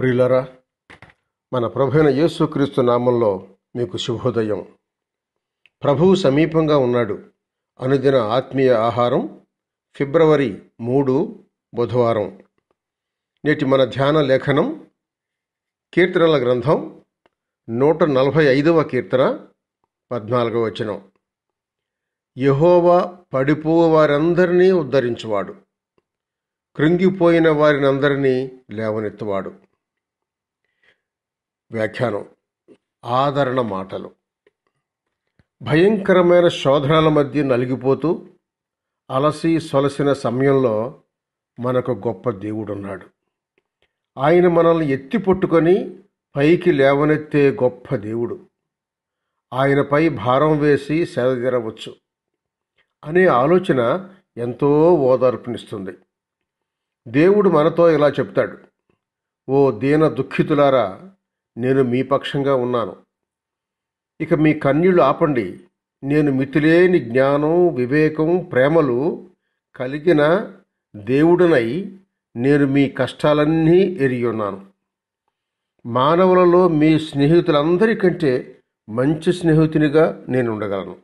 ప్రియులరా మన ప్రభువైన యేసుక్రీస్తు నామంలో మీకు శుభోదయం ప్రభువు సమీపంగా ఉన్నాడు అనుదిన ఆత్మీయ ఆహారం ఫిబ్రవరి మూడు బుధవారం నేటి మన ధ్యాన లేఖనం కీర్తనల గ్రంథం నూట నలభై ఐదవ కీర్తన పద్నాలుగవ వచనం యహోవా పడిపోవు వారందరినీ ఉద్ధరించువాడు కృంగిపోయిన వారినందరినీ లేవనెత్తువాడు వ్యాఖ్యానం ఆదరణ మాటలు భయంకరమైన శోధనల మధ్య నలిగిపోతూ అలసి సొలసిన సమయంలో మనకు గొప్ప దేవుడున్నాడు ఆయన మనల్ని ఎత్తి పట్టుకొని పైకి లేవనెత్తే గొప్ప దేవుడు ఆయనపై భారం వేసి సేదతీరవచ్చు అనే ఆలోచన ఎంతో ఓదార్పునిస్తుంది దేవుడు మనతో ఇలా చెప్తాడు ఓ దీన దుఃఖితులారా నేను మీ పక్షంగా ఉన్నాను ఇక మీ కన్యులు ఆపండి నేను మితిలేని జ్ఞానం వివేకం ప్రేమలు కలిగిన దేవుడనై నేను మీ కష్టాలన్నీ ఉన్నాను మానవులలో మీ స్నేహితులందరికంటే మంచి స్నేహితునిగా నేను ఉండగలను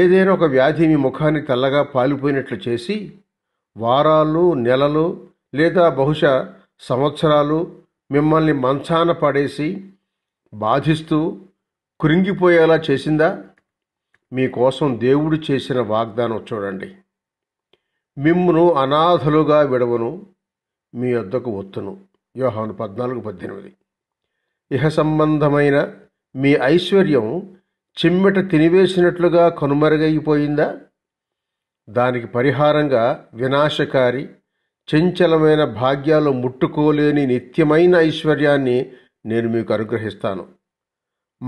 ఏదైనా ఒక వ్యాధి మీ ముఖాన్ని తెల్లగా పాలిపోయినట్లు చేసి వారాలు నెలలు లేదా బహుశా సంవత్సరాలు మిమ్మల్ని మంచాన పడేసి బాధిస్తూ కృంగిపోయేలా చేసిందా మీకోసం దేవుడు చేసిన వాగ్దానం చూడండి మిమ్మును అనాథలుగా విడవను మీ వద్దకు ఒత్తును యోహాను పద్నాలుగు పద్దెనిమిది ఇహ సంబంధమైన మీ ఐశ్వర్యం చిమ్మెట తినివేసినట్లుగా కనుమరుగైపోయిందా దానికి పరిహారంగా వినాశకారి చంచలమైన భాగ్యాలు ముట్టుకోలేని నిత్యమైన ఐశ్వర్యాన్ని నేను మీకు అనుగ్రహిస్తాను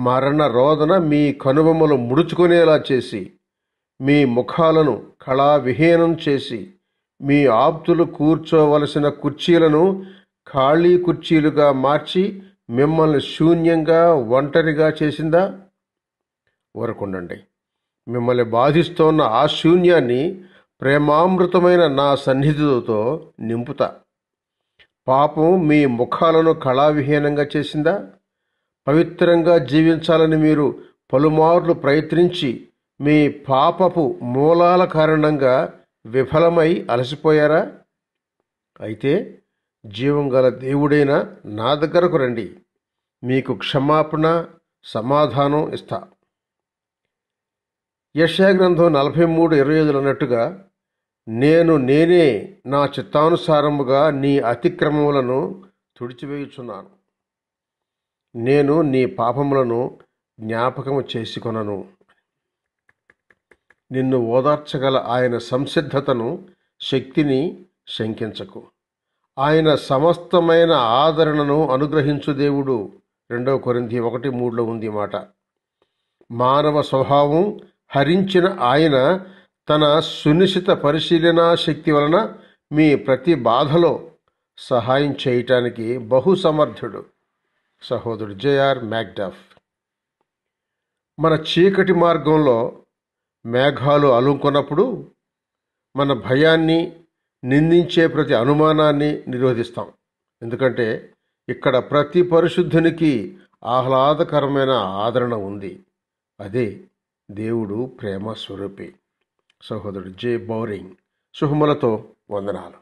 మరణ రోదన మీ కనుబొమ్మలు ముడుచుకునేలా చేసి మీ ముఖాలను కళావిహీనం చేసి మీ ఆప్తులు కూర్చోవలసిన కుర్చీలను ఖాళీ కుర్చీలుగా మార్చి మిమ్మల్ని శూన్యంగా ఒంటరిగా చేసిందా ఊరకుండండి మిమ్మల్ని బాధిస్తోన్న ఆ శూన్యాన్ని ప్రేమామృతమైన నా సన్నిధితో నింపుతా పాపం మీ ముఖాలను కళావిహీనంగా చేసిందా పవిత్రంగా జీవించాలని మీరు పలుమార్లు ప్రయత్నించి మీ పాపపు మూలాల కారణంగా విఫలమై అలసిపోయారా అయితే జీవం గల దేవుడైన నా దగ్గరకు రండి మీకు క్షమాపణ సమాధానం ఇస్తా యశాగ్రంథం నలభై మూడు ఇరవై ఐదులు అన్నట్టుగా నేను నేనే నా చిత్తానుసారముగా నీ అతిక్రమములను తుడిచివేయుచున్నాను నేను నీ పాపములను జ్ఞాపకము చేసుకొనను నిన్ను ఓదార్చగల ఆయన సంసిద్ధతను శక్తిని శంకించకు ఆయన సమస్తమైన ఆదరణను అనుగ్రహించు దేవుడు రెండవ కొరింది ఒకటి మూడులో ఉంది మాట మానవ స్వభావం హరించిన ఆయన తన సునిశ్చిత పరిశీలన శక్తి వలన మీ ప్రతి బాధలో సహాయం చేయటానికి బహుసమర్థుడు సహోదరుడు జేఆర్ మ్యాక్డాఫ్ మన చీకటి మార్గంలో మేఘాలు అలుంకున్నప్పుడు మన భయాన్ని నిందించే ప్రతి అనుమానాన్ని నిరోధిస్తాం ఎందుకంటే ఇక్కడ ప్రతి పరిశుద్ధునికి ఆహ్లాదకరమైన ఆదరణ ఉంది అదే దేవుడు ప్రేమ స్వరూపి సహోదరుడు జే బౌరింగ్ శుభములతో వందనాలు